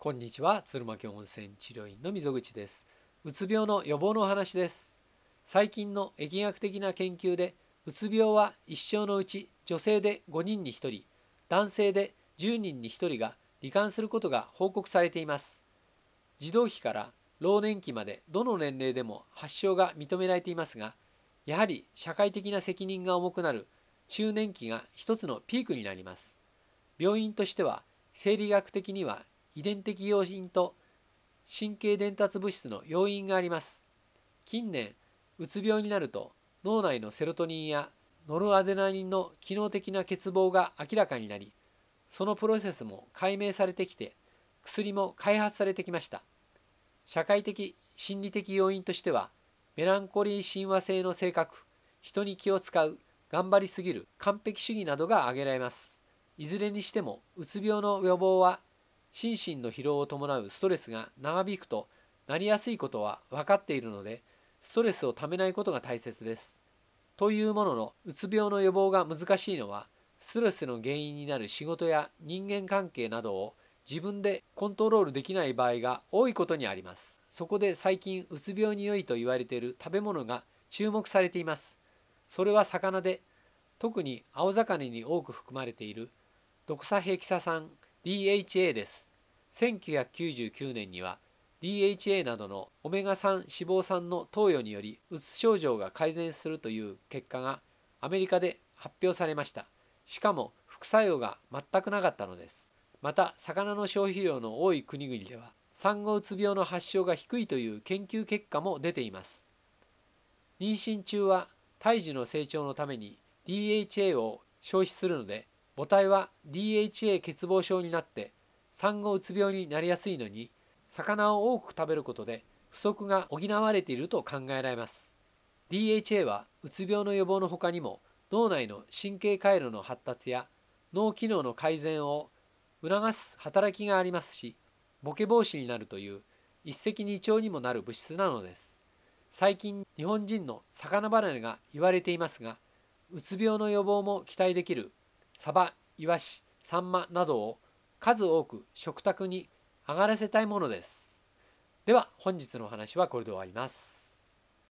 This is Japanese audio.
こんにちは鶴巻温泉治療院の溝口ですうつ病の予防のお話です最近の疫学的な研究でうつ病は一生のうち女性で5人に1人男性で10人に1人が罹患することが報告されています児童期から老年期までどの年齢でも発症が認められていますがやはり社会的な責任が重くなる中年期が一つのピークになります病院としては生理学的には遺伝的要因と神経伝達物質の要因があります近年うつ病になると脳内のセロトニンやノルアデナリンの機能的な欠乏が明らかになりそのプロセスも解明されてきて薬も開発されてきました社会的心理的要因としてはメランコリー親和性の性格人に気を使う頑張りすぎる完璧主義などが挙げられますいずれにしてもうつ病の予防は心身の疲労を伴うストレスが長引くとなりやすいことは分かっているのでストレスをためないことが大切です。というもののうつ病の予防が難しいのはストレスの原因になる仕事や人間関係などを自分でコントロールできない場合が多いことにあります。そこで最近うつ病に良いと言われている食べ物が注目されています。それは魚で特に青魚に多く含まれている毒サヘキサ酸 DHA です1999年には DHA などのオメガ3脂肪酸の投与によりうつ症状が改善するという結果がアメリカで発表されましたしかも副作用が全くなかったのですまた魚の消費量の多い国々では産後うつ病の発症が低いという研究結果も出ています妊娠中は胎児の成長のために DHA を消費するので母体は DHA 欠乏症になって産後うつ病になりやすいのに魚を多く食べることで不足が補われていると考えられます DHA はうつ病の予防のほかにも脳内の神経回路の発達や脳機能の改善を促す働きがありますしボケ防止になるという一石二鳥にもなる物質なのです最近日本人の魚離れが言われていますがうつ病の予防も期待できるサバイワシサンマなどを数多く食卓に上がらせたいものですでは本日のお話はこれで終わります